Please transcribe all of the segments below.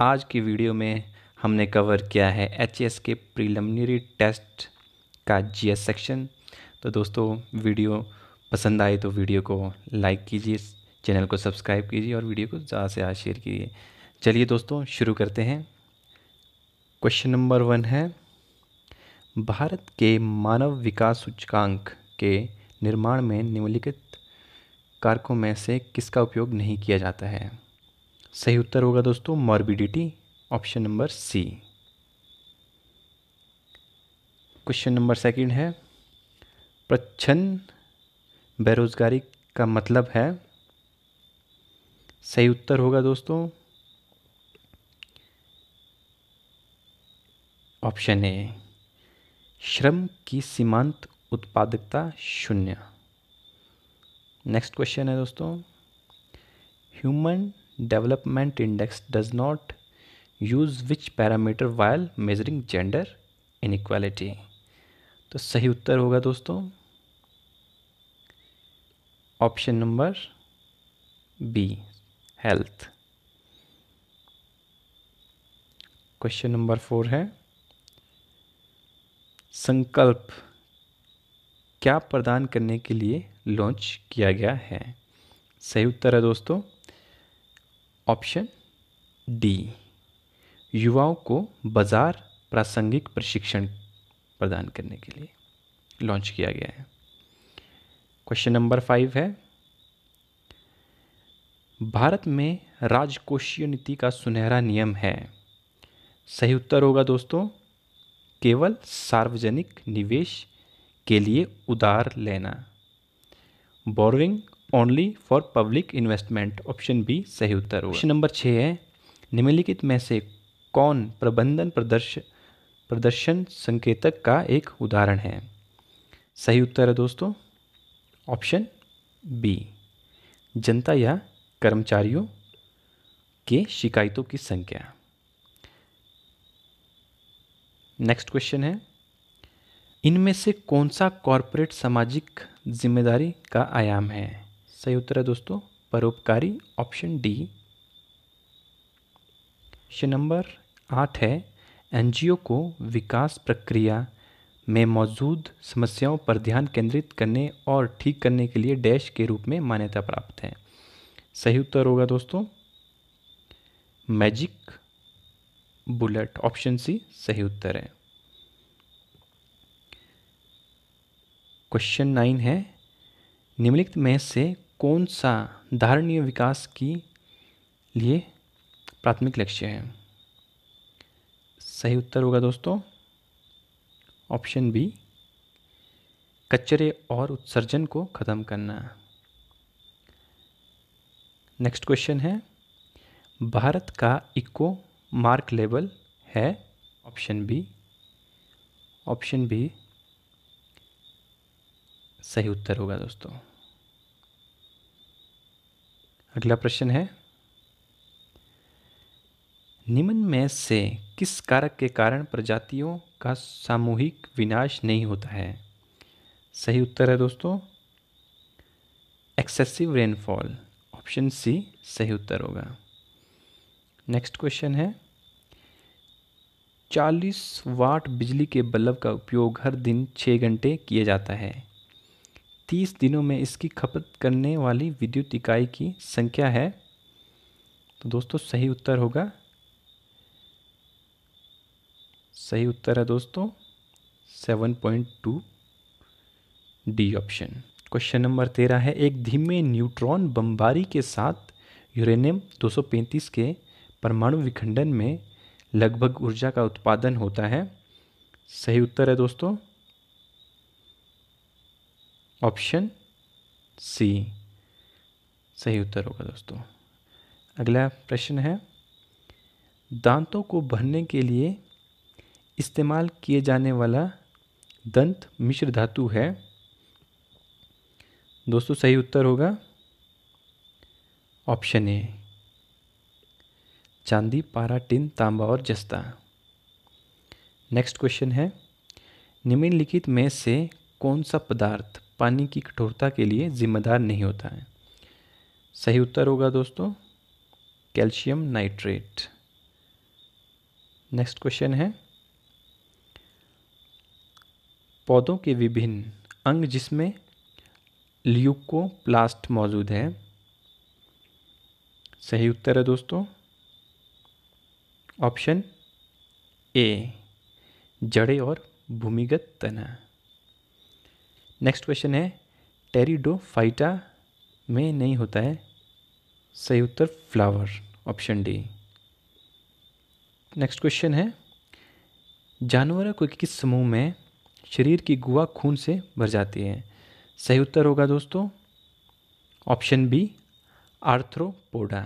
आज की वीडियो में हमने कवर किया है एच के प्रिलिमिनरी टेस्ट का जी सेक्शन तो दोस्तों वीडियो पसंद आए तो वीडियो को लाइक कीजिए चैनल को सब्सक्राइब कीजिए और वीडियो को ज़्यादा से ज़्यादा शेयर कीजिए चलिए दोस्तों शुरू करते हैं क्वेश्चन नंबर वन है भारत के मानव विकास सूचकांक के निर्माण में निम्नलिखित कारकों में से किसका उपयोग नहीं किया जाता है सही उत्तर होगा दोस्तों morbidity option number C question number second है प्रच्छन बेरोजगारी का मतलब है सही उत्तर होगा दोस्तों ऑप्शन ए श्रम की सीमांत उत्पादकता शून्य नेक्स्ट क्वेश्चन है दोस्तों human development index does not use which parameter while measuring gender inequality तो सही उत्तर होगा दोस्तों option number B health question number four है संकल्प क्या प्रदान करने के लिए लॉन्च किया गया है सही उत्तर है दोस्तों ऑप्शन डी युवाओं को बाजार प्रासंगिक प्रशिक्षण प्रदान करने के लिए लॉन्च किया गया है क्वेश्चन नंबर फाइव है भारत में राजकोषीय नीति का सुनहरा नियम है सही उत्तर होगा दोस्तों केवल सार्वजनिक निवेश के लिए उधार लेना borrowing only for public investment option B सही उत्तर होगा ऑप्शन नंबर छः है निम्नलिखित में से कौन प्रबंधन प्रदर्श प्रदर्शन संकेतक का एक उदाहरण है सही उत्तर है दोस्तों ऑप्शन बी जनता या कर्मचारियों के शिकायतों की संख्या नेक्स्ट क्वेश्चन है इनमें से कौन सा कॉरपोरेट सामाजिक जिम्मेदारी का आयाम है सही उत्तर है दोस्तों परोपकारी ऑप्शन डी क्वेश्चन नंबर आठ है एनजीओ को विकास प्रक्रिया में मौजूद समस्याओं पर ध्यान केंद्रित करने और ठीक करने के लिए डैश के रूप में मान्यता प्राप्त है सही उत्तर होगा दोस्तों मैजिक बुलेट ऑप्शन सी सही उत्तर है क्वेश्चन नाइन है निम्नलिखित में से कौन सा धारणीय विकास की लिए प्राथमिक लक्ष्य है सही उत्तर होगा दोस्तों ऑप्शन बी कचरे और उत्सर्जन को ख़त्म करना नेक्स्ट क्वेश्चन है भारत का इको मार्क लेवल है ऑप्शन बी ऑप्शन बी सही उत्तर होगा दोस्तों अगला प्रश्न है निम्न में से किस कारक के कारण प्रजातियों का सामूहिक विनाश नहीं होता है सही उत्तर है दोस्तों एक्सेसिव रेनफॉल ऑप्शन सी सही उत्तर होगा नेक्स्ट क्वेश्चन है 40 वाट बिजली के बल्ब का उपयोग हर दिन 6 घंटे किया जाता है तीस दिनों में इसकी खपत करने वाली विद्युत इकाई की संख्या है तो दोस्तों सही उत्तर होगा सही उत्तर है दोस्तों seven point two D option question number तेरह है एक धीमे न्यूट्रॉन बमबारी के साथ यूरेनियम 235 के परमाणु विखंडन में लगभग ऊर्जा का उत्पादन होता है सही उत्तर है दोस्तों ऑप्शन सी सही उत्तर होगा दोस्तों अगला प्रश्न है दांतों को भरने के लिए इस्तेमाल किए जाने वाला दंत मिश्र धातु है दोस्तों सही उत्तर होगा ऑप्शन ए चांदी पारा टिन तांबा और जस्ता नेक्स्ट क्वेश्चन है निम्नलिखित में से कौन सा पदार्थ पानी की कठोरता के लिए जिम्मेदार नहीं होता है सही उत्तर होगा दोस्तों कैल्शियम नाइट्रेट नेक्स्ट क्वेश्चन है पौधों के विभिन्न अंग जिसमें ल्यूकोप्लास्ट मौजूद है सही उत्तर है दोस्तों ऑप्शन ए जड़े और भूमिगत तना नेक्स्ट क्वेश्चन है टेरिडो फाइटा में नहीं होता है सही उत्तर flower option D next question है जानवरों को किस समूह में शरीर की गुआ खून से भर जाती है सही उत्तर होगा दोस्तों option B arthropoda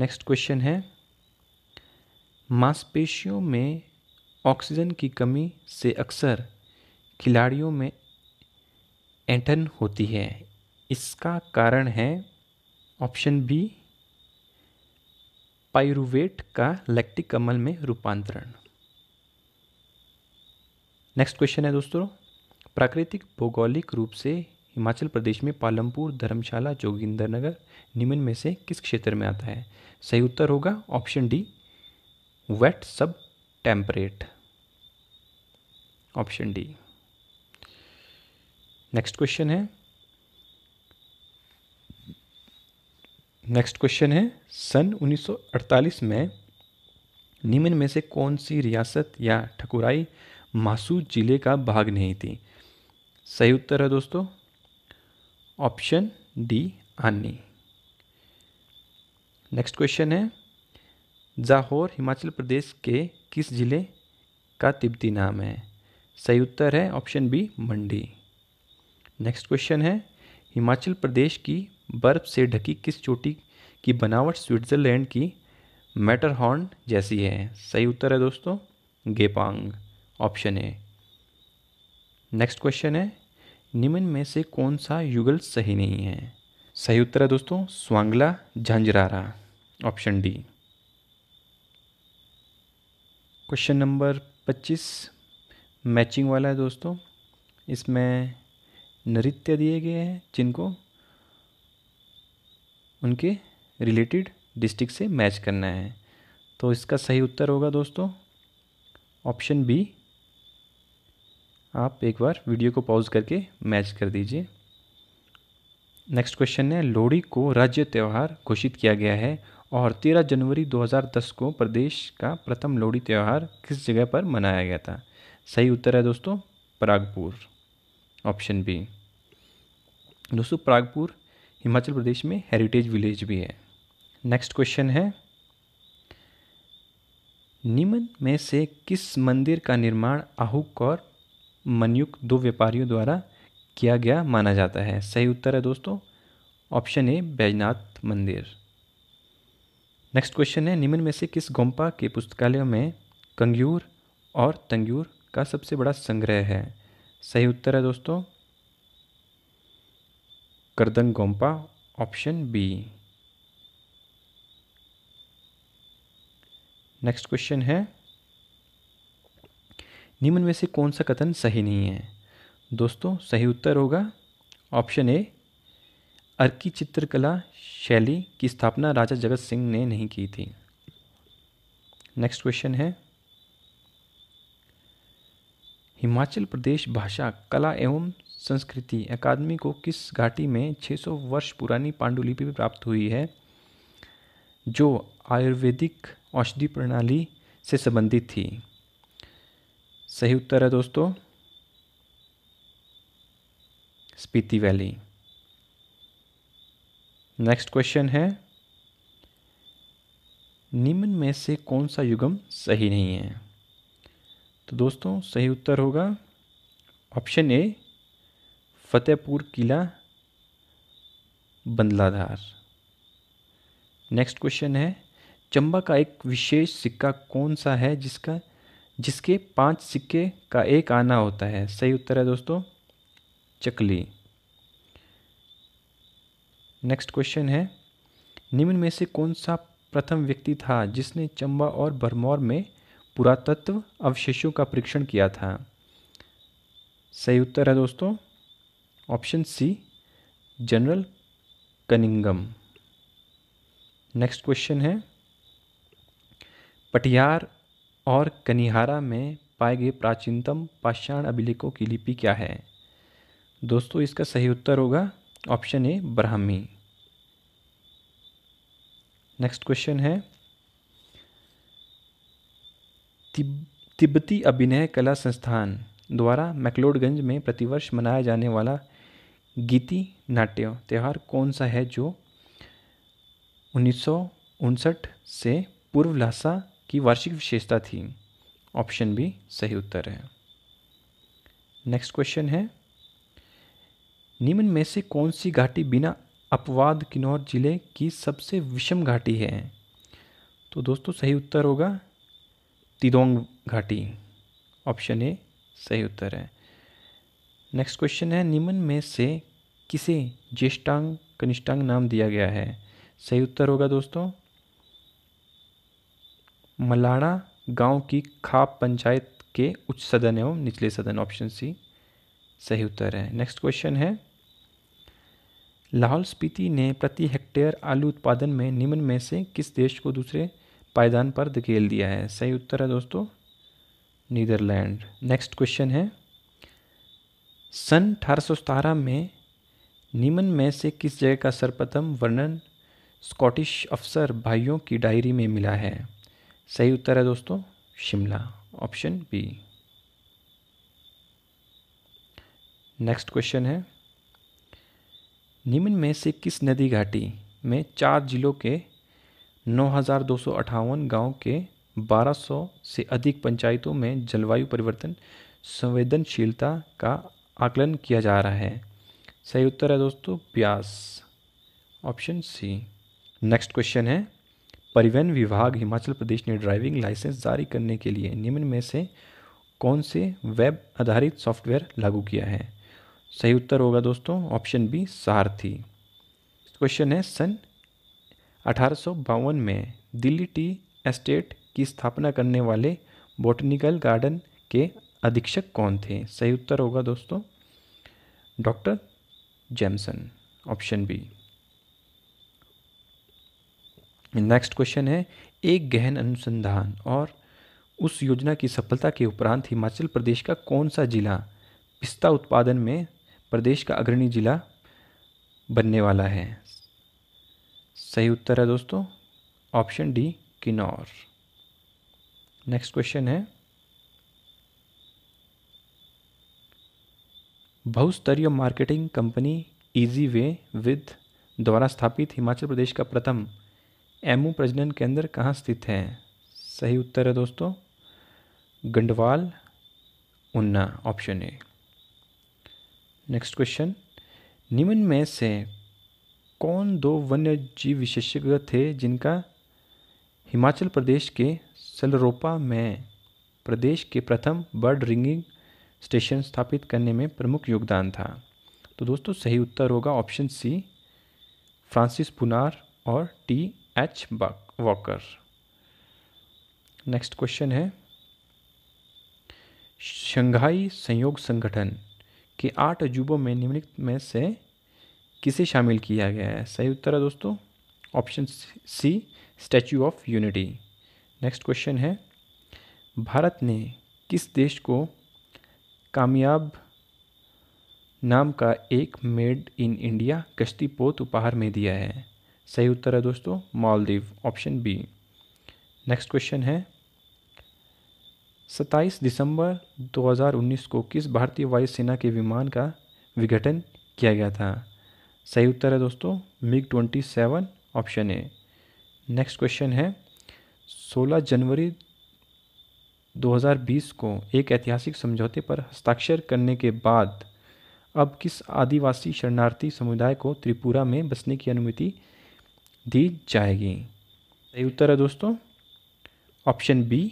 next question है मांसपेशियों में ऑक्सीजन की कमी से अक्सर खिलाड़ियों में एंटन होती है इसका कारण है ऑप्शन बी पायरुवेट का लैक्टिक अमल में रूपांतरण नेक्स्ट क्वेश्चन है दोस्तों प्राकृतिक भौगोलिक रूप से हिमाचल प्रदेश में पालमपुर धर्मशाला जोगिंदर नगर निम्न में से किस क्षेत्र में आता है सही उत्तर होगा option D wet sub temperate option D next question है नेक्स्ट क्वेश्चन है सन 1948 में निम्न में से कौन सी रियासत या ठकुराई मासू जिले का भाग नहीं थी सही उत्तर है दोस्तों option D Anni next question है जाहोर हिमाचल प्रदेश के किस जिले का तिब्बती नाम है सही उत्तर है option B Mandi next question है हिमाचल प्रदेश की बर्फ़ से ढकी किस चोटी की बनावट स्विट्ज़रलैंड की मैटरहॉर्न जैसी है सही उत्तर है दोस्तों Gepang option A next question है निम्न में से कौन सा युगल सही नहीं है सही उत्तर है दोस्तों स्वांगला झंझरारा ऑप्शन डी क्वेश्चन नंबर पच्चीस मैचिंग वाला है दोस्तों इसमें नृत्य दिए गए हैं जिनको उनके रिलेटेड डिस्ट्रिक्ट से मैच करना है तो इसका सही उत्तर होगा दोस्तों ऑप्शन बी आप एक बार वीडियो को पॉज करके मैच कर दीजिए नेक्स्ट क्वेश्चन है लोहड़ी को राज्य त्यौहार घोषित किया गया है और 13 जनवरी 2010 को प्रदेश का प्रथम लोहड़ी त्यौहार किस जगह पर मनाया गया था सही उत्तर है दोस्तों परागपुर ऑप्शन बी दोस्तों प्रागपुर हिमाचल प्रदेश में हेरिटेज विलेज भी है नेक्स्ट क्वेश्चन है निम्न में से किस मंदिर का निर्माण आहुक और मनयुक्त दो व्यापारियों द्वारा किया गया माना जाता है सही उत्तर है दोस्तों ऑप्शन ए बैजनाथ मंदिर नेक्स्ट क्वेश्चन है निम्न में से किस गोम्पा के पुस्तकालय में कंग्यूर और तंग्यूर का सबसे बड़ा संग्रह है सही उत्तर है दोस्तों Kardang Gompa option B next question है निम्न में से कौन सा कथन सही नहीं है दोस्तों सही उत्तर होगा ऑप्शन ए अर्की चित्रकला शैली की स्थापना राजा जगत सिंह ने नहीं की थी नेक्स्ट क्वेश्चन है हिमाचल प्रदेश भाषा कला एवं संस्कृति अकादमी को किस घाटी में 600 वर्ष पुरानी पांडुलिपि प्राप्त हुई है जो आयुर्वेदिक औषधि प्रणाली से संबंधित थी सही उत्तर है दोस्तों स्पीति वैली नेक्स्ट क्वेश्चन है निम्न में से कौन सा युगम सही नहीं है तो दोस्तों सही उत्तर होगा ऑप्शन ए फतेहपुर किला बंदलाधार नेक्स्ट क्वेश्चन है चंबा का एक विशेष सिक्का कौन सा है जिसका जिसके पांच सिक्के का एक आना होता है सही उत्तर है दोस्तों चकली नेक्स्ट क्वेश्चन है निम्न में से कौन सा प्रथम व्यक्ति था जिसने चंबा और भरमौर में पुरातत्व अवशेषों का परीक्षण किया था सही उत्तर है दोस्तों option C general Cunningham next question है पटियार और कनिहारा में पाए गए प्राचीनतम पाषाण अभिलेखों की लिपि क्या है दोस्तों इसका सही उत्तर होगा option A Brahmi next question है तिब्बती अभिनय कला संस्थान द्वारा मैकलोडगंज में प्रतिवर्ष मनाया जाने वाला गीति नाट्य त्यौहार कौन सा है जो उन्नीस से पूर्व लासा की वार्षिक विशेषता थी ऑप्शन भी सही उत्तर है नेक्स्ट क्वेश्चन है निम्न में से कौन सी घाटी बिना अपवाद किन्नौर जिले की सबसे विषम घाटी है तो दोस्तों सही उत्तर होगा तिदोंग घाटी ऑप्शन ए सही उत्तर है नेक्स्ट क्वेश्चन है निम्न में से किसे ज्येष्ठांग कनिष्ठांग नाम दिया गया है सही उत्तर होगा दोस्तों मलाड़ा गांव की खाप पंचायत के उच्च सदन एवं निचले सदन ऑप्शन सी सही उत्तर है नेक्स्ट क्वेश्चन है लाहौल स्पीति ने प्रति हेक्टेयर आलू उत्पादन में निम्न में से किस देश को दूसरे पायदान पर धकेल दिया है सही उत्तर है दोस्तों नीदरलैंड नेक्स्ट क्वेश्चन है सन अठारह में निमन में से किस जगह का सर्वप्रथम वर्णन स्कॉटिश अफसर भाइयों की डायरी में मिला है सही उत्तर है दोस्तों Shimla option B next question है निम्न में से किस नदी घाटी में चार जिलों के नौ हज़ार दो सौ गाँव के बारह सौ से अधिक पंचायतों में जलवायु परिवर्तन संवेदनशीलता का आकलन किया जा रहा है सही उत्तर है दोस्तों प्यास ऑप्शन सी नेक्स्ट क्वेश्चन है परिवहन विभाग हिमाचल प्रदेश ने ड्राइविंग लाइसेंस जारी करने के लिए निम्न में से कौन से वेब आधारित सॉफ्टवेयर लागू किया है सही उत्तर होगा दोस्तों ऑप्शन बी सारथी क्वेश्चन है सन अठारह में दिल्ली टी एस्टेट की स्थापना करने वाले बोटनिकल गार्डन के अधीक्षक कौन थे सही उत्तर होगा दोस्तों doctor Jameson option B next question है एक गहन अनुसंधान और उस योजना की सफलता के उपरांत हिमाचल प्रदेश का कौन सा जिला पिस्ता उत्पादन में प्रदेश का अग्रणी जिला बनने वाला है सही उत्तर है दोस्तों option D Kinnaur next question है बहुस्तरीय marketing company easy way with द्वारा स्थापित हिमाचल प्रदेश का प्रथम एमओ प्रजनन केंद्र कहाँ स्थित है सही उत्तर है दोस्तों गंडवाल उन्ना ऑप्शन ए नेक्स्ट क्वेश्चन निम्न में से कौन दो वन्य जीव विशेषज्ञ थे जिनका हिमाचल प्रदेश के सलरोपा में प्रदेश के प्रथम बर्ड रिंगिंग स्टेशन स्थापित करने में प्रमुख योगदान था तो दोस्तों सही उत्तर होगा ऑप्शन सी फ्रांसिस पुनार और T H Walker next question है शंघाई संयोग संगठन के आठ अजूबों में निम्नलिखित में से किसे शामिल किया गया है सही उत्तर है दोस्तों option C statue of unity next question है भारत ने किस देश को कामयाब नाम का एक मेड इन इंडिया कश्ती पोत उपहार में दिया है सही उत्तर है दोस्तों Maldives option B next question है 27 दिसंबर 2019 को किस भारतीय वायुसेना के विमान का विघटन किया गया था सही उत्तर है दोस्तों MiG twenty seven option A next question है सोलह जनवरी 2020 को एक ऐतिहासिक समझौते पर हस्ताक्षर करने के बाद अब किस आदिवासी शरणार्थी समुदाय को त्रिपुरा में बसने की अनुमति दी जाएगी सही उत्तर है दोस्तों option B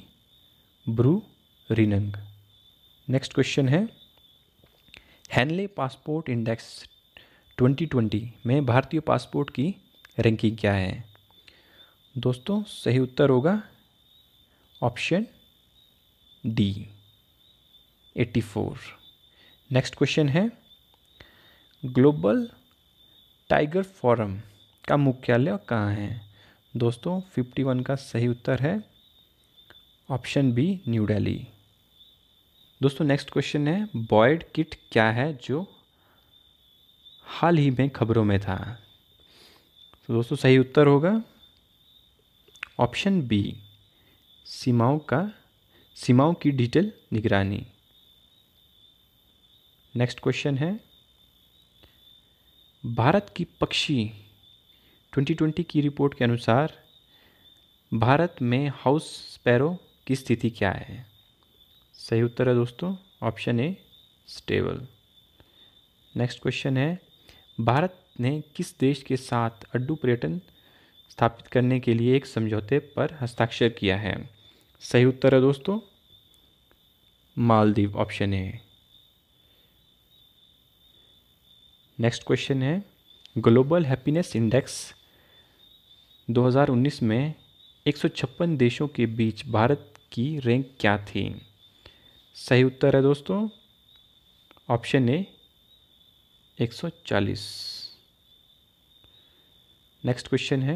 Bru Reang next question है हैनले पासपोर्ट इंडेक्स 2020 में भारतीय पासपोर्ट की रैंकिंग क्या है दोस्तों सही उत्तर होगा ऑप्शन डी 84 नेक्स्ट क्वेश्चन है ग्लोबल टाइगर फोरम का मुख्यालय कहाँ है दोस्तों 51 का सही उत्तर है ऑप्शन बी न्यू दिल्ली दोस्तों नेक्स्ट क्वेश्चन है बॉयड किट क्या है जो हाल ही में खबरों में था तो दोस्तों सही उत्तर होगा ऑप्शन बी सीमाओं का सीमाओं की डिटेल निगरानी नेक्स्ट क्वेश्चन है भारत की पक्षी 2020 की रिपोर्ट के अनुसार भारत में हाउस स्पैरो की स्थिति क्या है सही उत्तर है दोस्तों option A stable next question है भारत ने किस देश के साथ अड्डू पर्यटन स्थापित करने के लिए एक समझौते पर हस्ताक्षर किया है सही उत्तर है दोस्तों Maldives option A next question है ग्लोबल हैप्पीनेस इंडेक्स 2019 में 156 देशों के बीच भारत की रैंक क्या थी सही उत्तर है दोस्तों ऑप्शन ए 140 नेक्स्ट क्वेश्चन है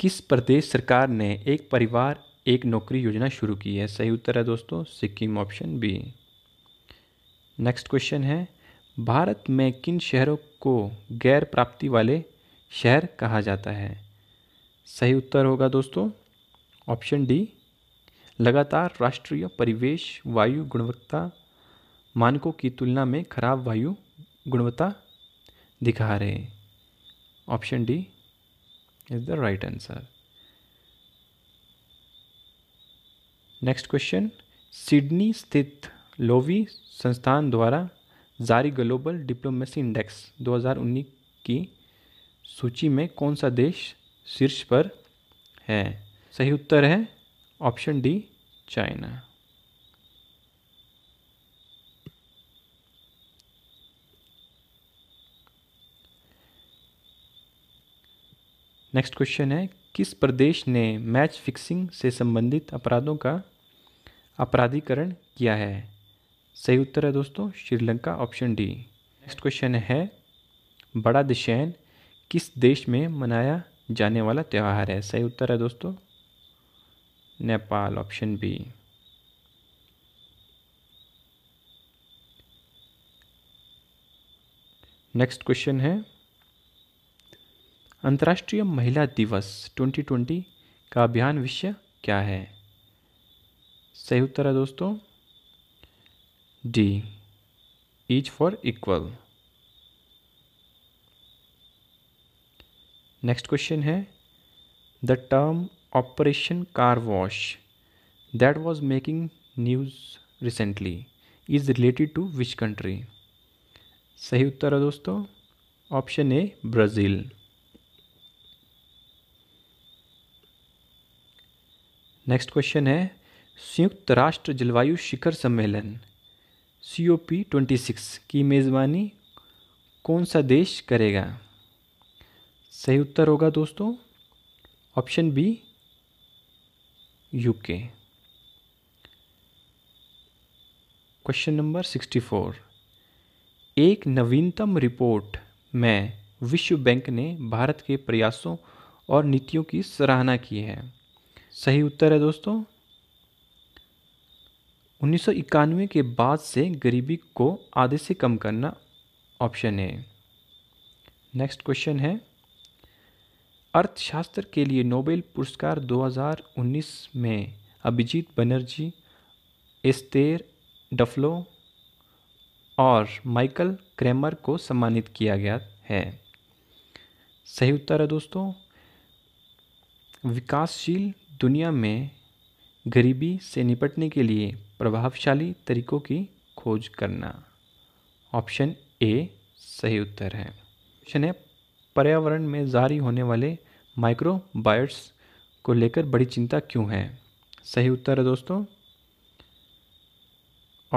किस प्रदेश सरकार ने एक परिवार एक नौकरी योजना शुरू की है सही उत्तर है दोस्तों Sikkim option B next question है भारत में किन शहरों को गैर प्राप्ति वाले शहर कहा जाता है सही उत्तर होगा दोस्तों ऑप्शन डी लगातार राष्ट्रीय परिवेश वायु गुणवत्ता मानकों की तुलना में खराब वायु गुणवत्ता दिखा रहे हैं option D is the right answer next question Sydney स्थित लोवी संस्थान द्वारा जारी ग्लोबल डिप्लोमेसी इंडेक्स 2019 की सूची में कौन सा देश शीर्ष पर है सही उत्तर है option D China next question है किस प्रदेश ने मैच फिक्सिंग से संबंधित अपराधों का अपराधीकरण किया है सही उत्तर है दोस्तों Sri Lanka option D next question है बड़ा दशैन किस देश में मनाया जाने वाला त्यौहार है सही उत्तर है दोस्तों Nepal option B next question है अंतर्राष्ट्रीय महिला दिवस 2020 का अभियान विषय क्या है सही उत्तर है दोस्तों D each for equal next question है the term operation car wash that was making news recently is related to which country सही उत्तर है दोस्तों option A Brazil next question है संयुक्त राष्ट्र जलवायु शिखर सम्मेलन C O P twenty six की मेज़बानी कौन सा देश करेगा सही उत्तर होगा दोस्तों option B UK question number sixty four एक नवीनतम रिपोर्ट में विश्व बैंक ने भारत के प्रयासों और नीतियों की सराहना की है सही उत्तर है दोस्तों उन्नीस के बाद से गरीबी को आधे से कम करना ऑप्शन है नेक्स्ट क्वेश्चन है अर्थशास्त्र के लिए नोबेल पुरस्कार 2019 में अभिजीत बनर्जी एस्तेर डफलो और माइकल क्रेमर को सम्मानित किया गया है सही उत्तर है दोस्तों विकासशील दुनिया में गरीबी से निपटने के लिए प्रभावशाली तरीकों की खोज करना ऑप्शन ए सही उत्तर है क्वेश्चन है पर्यावरण में जारी होने वाले माइक्रोबायोट्स को लेकर बड़ी चिंता क्यों है सही उत्तर है दोस्तों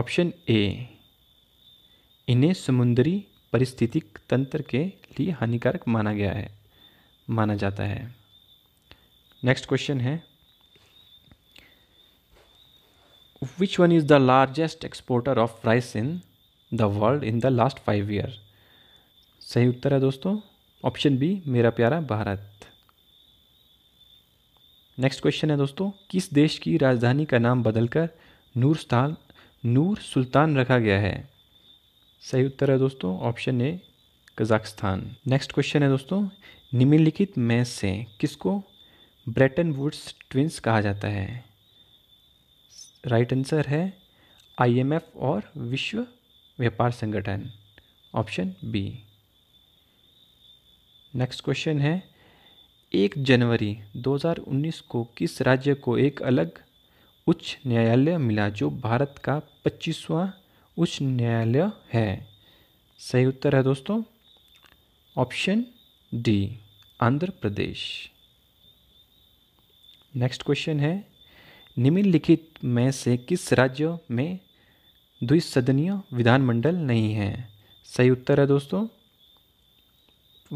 ऑप्शन ए इन्हें समुद्री परिस्थितिक तंत्र के लिए हानिकारक माना गया है माना जाता है नेक्स्ट क्वेश्चन है which one is the largest exporter of rice in the world in the last five year सही उत्तर है दोस्तों ऑप्शन बी मेरा प्यारा भारत नेक्स्ट क्वेश्चन है दोस्तों किस देश की राजधानी का नाम बदलकर नूर स्थान नूर सुल्तान रखा गया है सही उत्तर है दोस्तों option A Kazakhstan next question है दोस्तों निम्नलिखित में से किसको ब्रेटन वुड्स ट्विंस कहा जाता है राइट आंसर है आईएमएफ और विश्व व्यापार संगठन ऑप्शन बी नेक्स्ट क्वेश्चन है एक जनवरी 2019 को किस राज्य को एक अलग उच्च न्यायालय मिला जो भारत का 25वां उच्च न्यायालय है सही उत्तर है दोस्तों option D Andhra Pradesh next question है निम्नलिखित में से किस राज्य में द्विसदनीय विधानमंडल नहीं है सही उत्तर है दोस्तों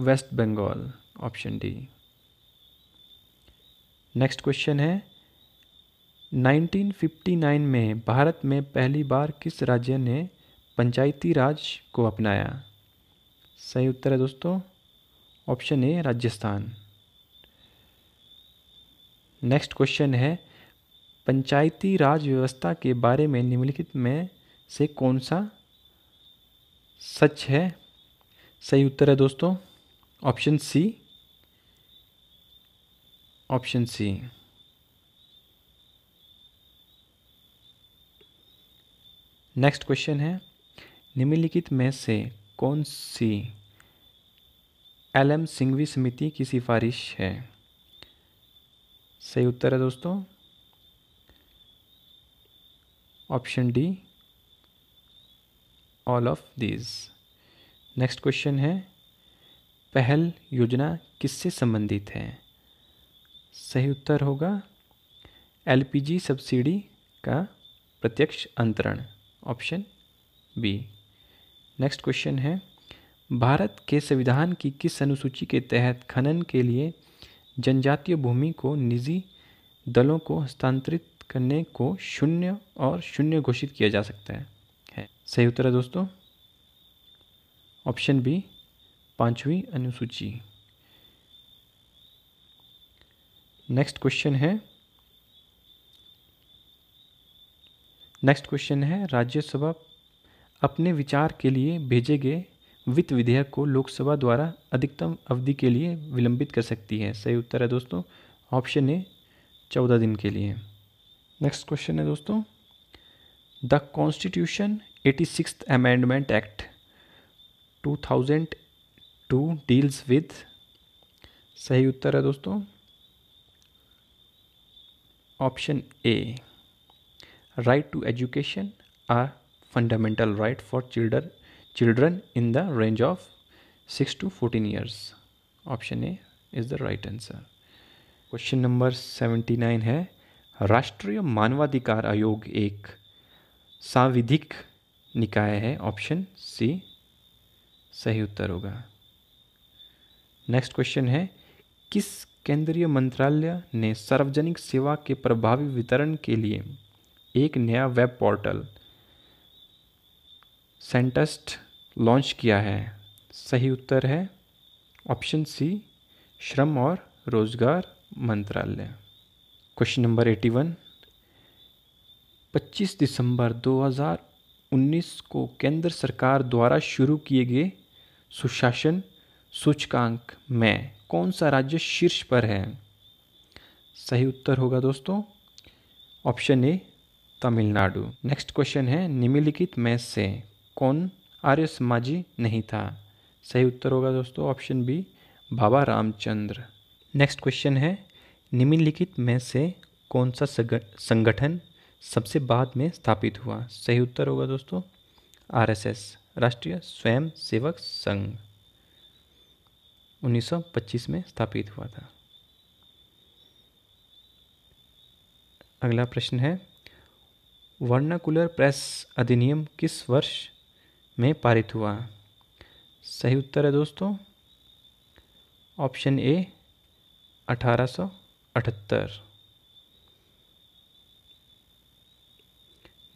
west Bengal option D next question है 1959 में भारत में पहली बार किस राज्य ने पंचायती राज को अपनाया सही उत्तर है दोस्तों option A Rajasthan next question है पंचायती राज व्यवस्था के बारे में निम्नलिखित में से कौन सा सच है सही उत्तर है दोस्तों option C option C next question है निम्नलिखित में से कौन सी एल एम सिंघवी समिति की सिफारिश है सही उत्तर है दोस्तों option D all of these next question है पहल योजना किससे संबंधित है सही उत्तर होगा एलपीजी सब्सिडी का प्रत्यक्ष अंतरण ऑप्शन बी नेक्स्ट क्वेश्चन है भारत के संविधान की किस अनुसूची के तहत खनन के लिए जनजातीय भूमि को निजी दलों को हस्तांतरित करने को शून्य और शून्य घोषित किया जा सकता है है सही उत्तर है दोस्तों ऑप्शन बी पांचवी अनुसूची नेक्स्ट क्वेश्चन है नेक्स्ट क्वेश्चन है राज्यसभा अपने विचार के लिए भेजे गए वित्त विधेयक को लोकसभा द्वारा अधिकतम अवधि के लिए विलंबित कर सकती है सही उत्तर है दोस्तों ऑप्शन ए चौदह दिन के लिए नेक्स्ट क्वेश्चन है दोस्तों the constitution eighty six amendment act two thousand two deals with सही उत्तर है दोस्तों option A right to education are fundamental right for children children in the range of six to fourteen years option A is the right answer question number seventy nine है राष्ट्रीय मानवाधिकार आयोग एक सांविधिक निकाय है ऑप्शन सी सही उत्तर होगा नेक्स्ट क्वेश्चन है किस केंद्रीय मंत्रालय ने सार्वजनिक सेवा के प्रभावी वितरण के लिए एक नया वेब पोर्टल सेंटस्ट लॉन्च किया है सही उत्तर है ऑप्शन सी श्रम और रोजगार मंत्रालय क्वेश्चन नंबर एटी वन पच्चीस दिसंबर 2019 को केंद्र सरकार द्वारा शुरू किए गए सुशासन सूचकांक में कौन सा राज्य शीर्ष पर है सही उत्तर होगा दोस्तों option A Tamil Nadu next question है निम्नलिखित में से कौन आर्य समाजी नहीं था सही उत्तर होगा दोस्तों option B Baba Ramchandra next question है निम्नलिखित में से कौन सा संगठन सबसे बाद में स्थापित हुआ सही उत्तर होगा दोस्तों आरएसएस राष्ट्रीय स्वयं सेवक संघ 1925 में स्थापित हुआ था अगला प्रश्न है वर्णाकुलर प्रेस अधिनियम किस वर्ष में पारित हुआ सही उत्तर है दोस्तों ऑप्शन ए अठारह अठहत्तर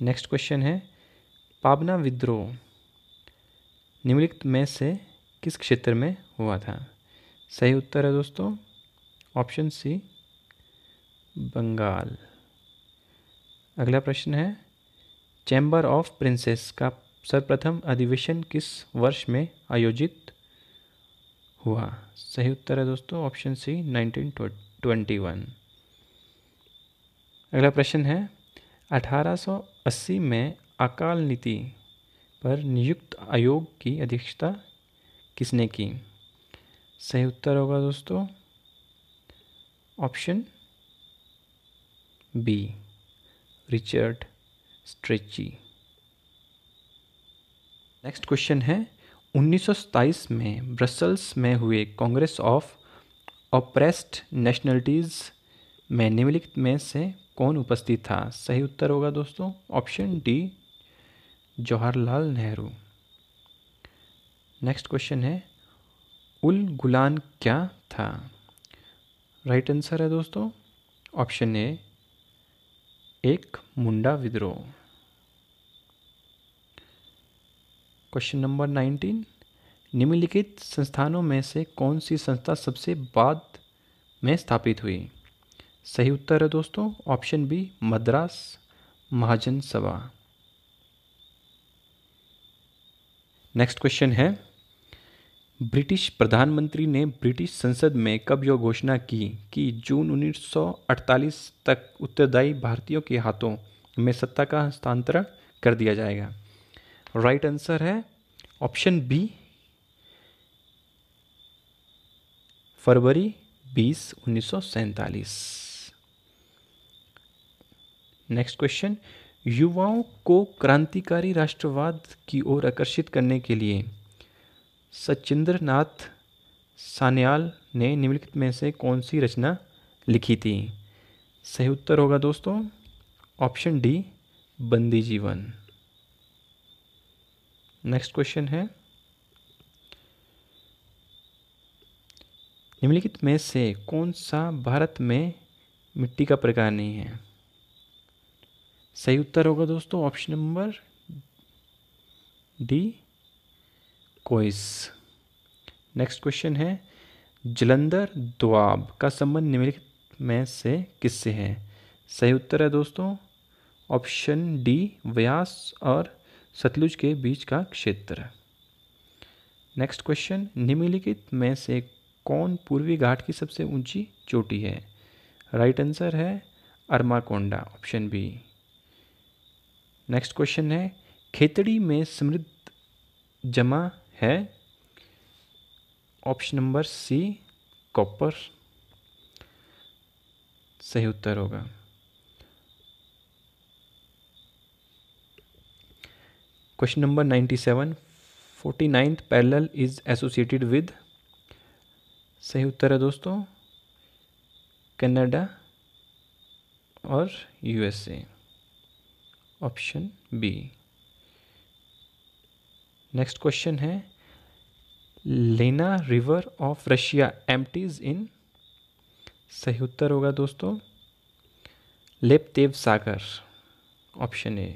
नेक्स्ट क्वेश्चन है पाबना विद्रोह निम्नलिखित में से किस क्षेत्र में हुआ था सही उत्तर है दोस्तों ऑप्शन सी बंगाल अगला प्रश्न है चैम्बर ऑफ प्रिंसेस का सर्वप्रथम अधिवेशन किस वर्ष में आयोजित हुआ सही उत्तर है दोस्तों option C nineteen twenty twenty one अगला प्रश्न है 1880 में अकाल नीति पर नियुक्त आयोग की अध्यक्षता किसने की सही उत्तर होगा दोस्तों option B Richard Strachey next question है 1927 में ब्रसल्स में हुए कांग्रेस ऑफ ऑप्रेस्ड नेशनलिटीज़ में निम्नलिखित में से कौन उपस्थित था सही उत्तर होगा दोस्तों option D Jawaharlal Nehru next question है उल गुलान क्या था राइट right आंसर है दोस्तों ऑप्शन ए एक मुंडा विद्रोह क्वेश्चन नंबर नाइनटीन निम्नलिखित संस्थानों में से कौन सी संस्था सबसे बाद में स्थापित हुई सही उत्तर है दोस्तों ऑप्शन बी मद्रास महाजन सभा नेक्स्ट क्वेश्चन है ब्रिटिश प्रधानमंत्री ने ब्रिटिश संसद में कब यह घोषणा की कि जून 1948 तक उत्तरदायी भारतीयों के हाथों में सत्ता का हस्तांतरण कर दिया जाएगा राइट right आंसर है ऑप्शन बी फरवरी बीस उन्नीस नेक्स्ट क्वेश्चन युवाओं को क्रांतिकारी राष्ट्रवाद की ओर आकर्षित करने के लिए सचिंद्र नाथ सान्याल ने निम्नलिखित में से कौन सी रचना लिखी थी सही उत्तर होगा दोस्तों ऑप्शन डी बंदी जीवन नेक्स्ट क्वेश्चन है निम्नलिखित में से कौन सा भारत में मिट्टी का प्रकार नहीं है सही उत्तर होगा दोस्तों ऑप्शन नंबर डी कोइस नेक्स्ट क्वेश्चन है जलंधर दुआब का संबंध निम्नलिखित में से किससे है सही उत्तर है दोस्तों ऑप्शन डी व्यास और सतलुज के बीच का क्षेत्र नेक्स्ट क्वेश्चन निम्नलिखित में से कौन पूर्वी घाट की सबसे ऊंची चोटी है राइट आंसर है Armakonda option B next question है खेतड़ी में समृद्ध जमा है ऑप्शन नंबर सी कॉपर सही उत्तर होगा question number ninety seven forty ninth parallel is associated with सही उत्तर है दोस्तों कनाडा और USA option B next question है Lena river of Russia empties in सही उत्तर होगा दोस्तों लेपतेव सागर ऑप्शन ए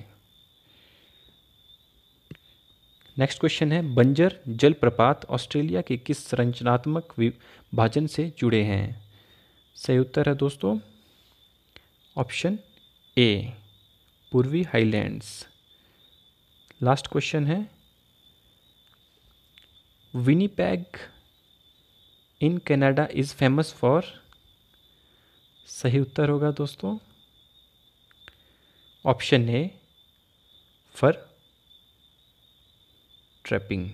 नेक्स्ट क्वेश्चन है बंजर जलप्रपात ऑस्ट्रेलिया के किस संरचनात्मक विभाजन से जुड़े हैं सही उत्तर है दोस्तों ऑप्शन ए पूर्वी हाईलैंड्स लास्ट क्वेश्चन है Winnipeg in Canada is famous for सही उत्तर होगा दोस्तों ऑप्शन ए फॉर ट्रैपिंग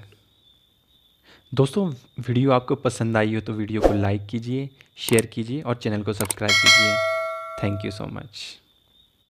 दोस्तों वीडियो आपको पसंद आई हो तो वीडियो को लाइक कीजिए शेयर कीजिए और चैनल को सब्सक्राइब कीजिए थैंक यू सो मच